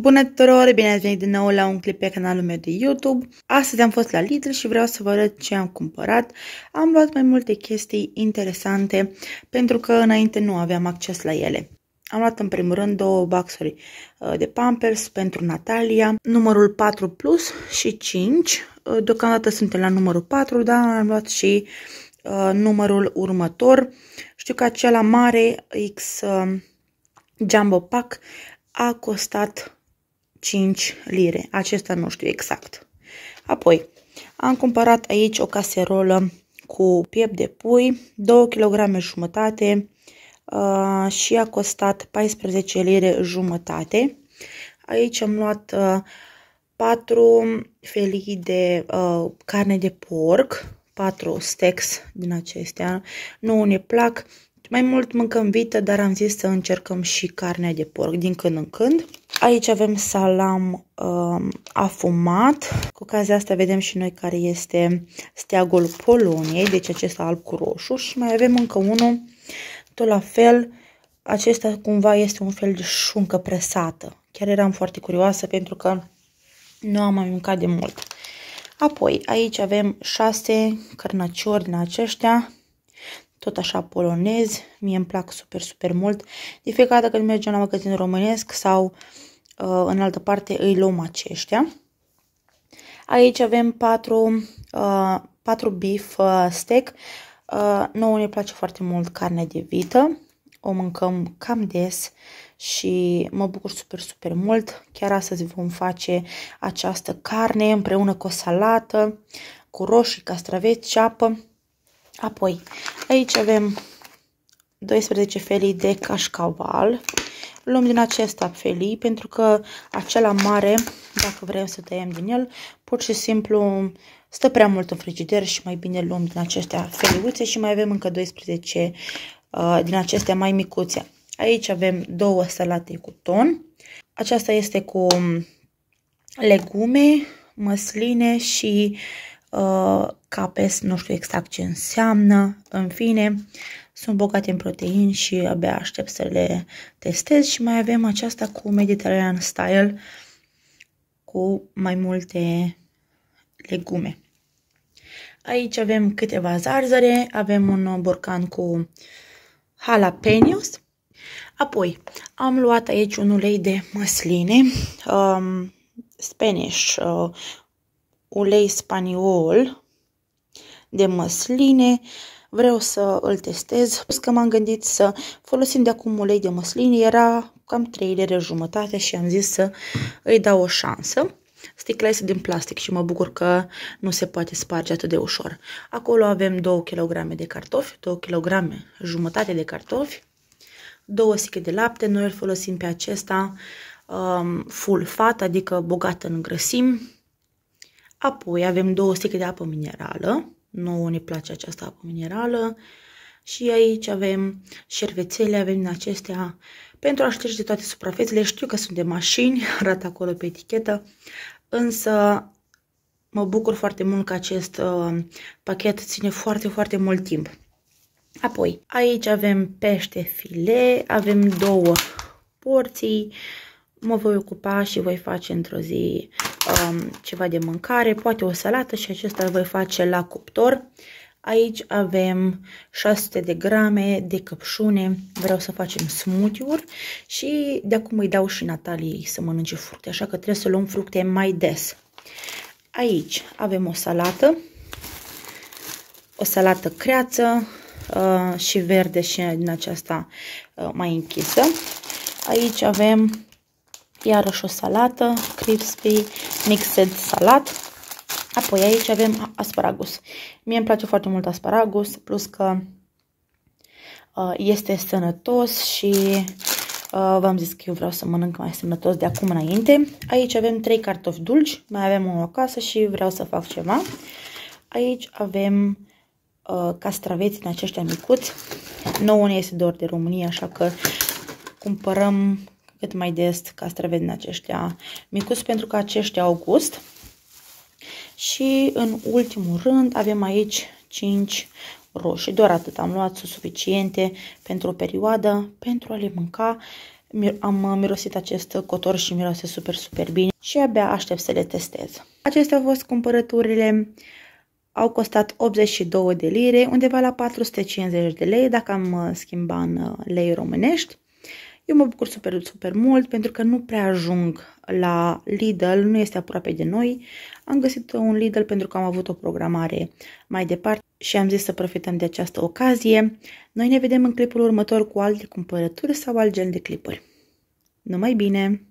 Bună tuturor, bine ați venit din nou la un clip pe canalul meu de YouTube. Astăzi am fost la Lidl și vreau să vă arăt ce am cumpărat. Am luat mai multe chestii interesante pentru că înainte nu aveam acces la ele. Am luat în primul rând două boxuri uh, de Pampers pentru Natalia, numărul 4 plus și 5. Uh, deocamdată suntem la numărul 4, dar am luat și uh, numărul următor. Știu că acela mare X Jumbo Pack a costat 5 lire. Acesta nu știu exact. Apoi, am cumpărat aici o caserolă cu piept de pui, 2 kg jumătate uh, și a costat 14 lire jumătate. Aici am luat 4 uh, felii de uh, carne de porc, 4 steaks din acestea. Nu ne plac, mai mult mâncăm vită, dar am zis să încercăm și carnea de porc din când în când. Aici avem salam um, afumat. Cu ocazia asta vedem și noi care este steagul Poloniei, deci acesta alb cu roșu. Și mai avem încă unul, tot la fel, acesta cumva este un fel de șuncă presată. Chiar eram foarte curioasă pentru că nu am mai mâncat de mult. Apoi, aici avem șase cărnăciori din aceștia, tot așa polonezi, mie îmi plac super, super mult. De fiecare dată când mergem la magazin românesc sau Uh, în altă parte îi luăm aceștia. Aici avem 4, 4 uh, beef uh, steak. Nouă ne place foarte mult carne de vită. O mâncăm cam des și mă bucur super, super mult. Chiar astăzi vom face această carne împreună cu o salată, cu roșii, castraveți, ceapă. Apoi, aici avem 12 felii de cașcaval. Luăm din acesta felii, pentru că acela mare, dacă vrem să tăiem din el, pur și simplu stă prea mult în frigider și mai bine luăm din acestea feliuțe și mai avem încă 12 uh, din acestea mai micuțe. Aici avem două salate cu ton. Aceasta este cu um, legume, măsline și uh, capes, nu știu exact ce înseamnă. În fine, sunt bogate în proteini și abia aștept să le testez și mai avem aceasta cu Mediterranean Style cu mai multe legume. Aici avem câteva zarzare, avem un borcan cu jalapenos, apoi am luat aici un ulei de măsline, um, Spanish, uh, ulei spaniol de măsline, uh, vreau să îl testez. Plus că m-am gândit să folosim de acum ulei de măslin, era cam 3 lire jumătate și am zis să îi dau o șansă. Sticla este din plastic și mă bucur că nu se poate sparge atât de ușor. Acolo avem 2 kg de cartofi, 2 kg jumătate de cartofi, 2 sticle de lapte. Noi îl folosim pe acesta um, full fat, adică bogat în grăsimi. Apoi avem 2 sticle de apă minerală, nouă ne place această apă minerală. Și aici avem șervețele, avem din acestea pentru a șterge toate suprafețele. Știu că sunt de mașini, arată acolo pe etichetă, însă mă bucur foarte mult că acest uh, pachet ține foarte, foarte mult timp. Apoi, aici avem pește file, avem două porții, mă voi ocupa și voi face într-o zi um, ceva de mâncare, poate o salată și acesta îl voi face la cuptor. Aici avem 600 de grame de căpșune, vreau să facem smoothie-uri și de acum îi dau și Nataliei să mănânce fructe, așa că trebuie să luăm fructe mai des. Aici avem o salată, o salată creață uh, și verde și din aceasta uh, mai închisă. Aici avem iarăși o salată crispy mixed salat. Apoi aici avem asparagus. Mie îmi place foarte mult asparagus, plus că uh, este sănătos și uh, v-am zis că eu vreau să mănânc mai sănătos de acum înainte. Aici avem 3 cartofi dulci, mai avem unul acasă și vreau să fac ceva. Aici avem uh, castraveți din aceștia micuți. Nouă ne este dor de România, așa că cumpărăm cât mai des castraveți din aceștia micuți pentru că aceștia au gust. Și în ultimul rând avem aici 5 roșii. Doar atât am luat, suficiente pentru o perioadă, pentru a le mânca. Am mirosit acest cotor și miroase super, super bine și abia aștept să le testez. Acestea au fost cumpărăturile au costat 82 de lire, undeva la 450 de lei, dacă am uh, schimbat în uh, lei românești. Eu mă bucur super, super mult pentru că nu prea ajung la Lidl, nu este aproape de noi. Am găsit un Lidl pentru că am avut o programare mai departe și am zis să profităm de această ocazie. Noi ne vedem în clipul următor cu alte cumpărături sau alt gen de clipuri. Numai bine!